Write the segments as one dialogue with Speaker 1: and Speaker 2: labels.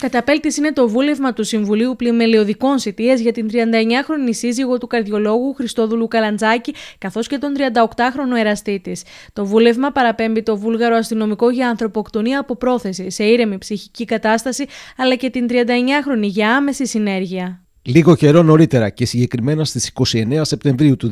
Speaker 1: Καταπέλτης είναι το βούλευμα του Συμβουλίου Πλημελιωδικών Σιτίε για την 39χρονη σύζυγο του καρδιολόγου Χριστόδουλου Καλαντζάκη, καθώς και τον 38χρονο εραστή της. Το βούλευμα παραπέμπει το βούλγαρο αστυνομικό για ανθρωποκτονία από πρόθεση, σε ήρεμη ψυχική κατάσταση, αλλά και την 39χρονη για άμεση συνέργεια.
Speaker 2: Λίγο καιρό νωρίτερα και συγκεκριμένα στις 29 Σεπτεμβρίου του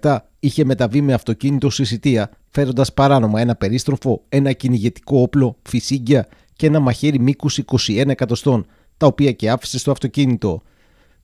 Speaker 2: 2017 είχε μεταβεί με αυτοκίνητο στη Σιτία, φέροντας παράνομα ένα περίστροφο, ένα κυνηγετικό όπλο, φυσίγγια και ένα μαχαίρι μήκους 21 εκατοστών, τα οποία και άφησε στο αυτοκίνητο.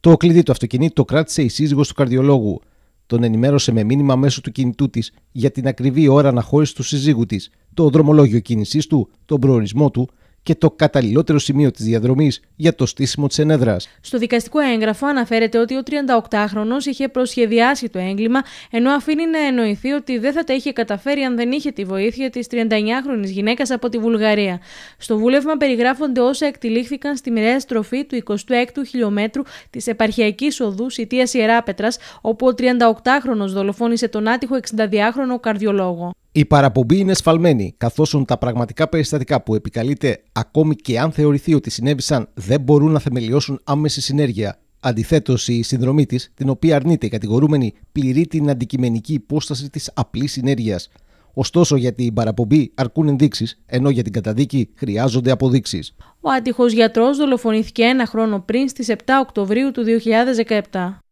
Speaker 2: Το κλειδί του αυτοκινήτου κράτησε η σύζυγος του καρδιολόγου. Τον ενημέρωσε με μήνυμα μέσω του κινητού της για την ακριβή ώρα αναχώρησης του συζύγου της, το δρομολόγιο κίνησής του, τον προορισμό του και το καταλληλότερο σημείο της διαδρομής για το στήσιμο της ενέδρας.
Speaker 1: Στο δικαστικό έγγραφο αναφέρεται ότι ο 38χρονο είχε προσχεδιάσει το έγκλημα, ενώ αφήνει να εννοηθεί ότι δεν θα τα είχε καταφέρει αν δεν είχε τη βοήθεια της 39χρονη γυναίκας από τη Βουλγαρία. Στο βούλευμα περιγράφονται όσα εκτελήχθηκαν στη μοιραία στροφή του 26ου χιλιόμετρου της επαρχιακής οδούς Ιτίας Ιεράπετρας, όπου ο 38χρονο δολοφόνησε τον άτυχο 62χρονο καρδιολόγο.
Speaker 2: Η παραπομπή είναι σφαλμένη, καθώς τα πραγματικά περιστατικά που επικαλείται, ακόμη και αν θεωρηθεί ότι συνέβησαν, δεν μπορούν να θεμελιώσουν άμεση συνέργεια. Αντιθέτως, η συνδρομή της, την οποία αρνείται η κατηγορούμενη, πληρεί την αντικειμενική υπόσταση της απλής συνέργειας. Ωστόσο, για την παραπομπή αρκούν ενδείξεις, ενώ για την καταδίκη χρειάζονται αποδείξεις.
Speaker 1: Ο άτυχο γιατρός δολοφονήθηκε ένα χρόνο πριν στις 7 Οκτωβρίου του 2017.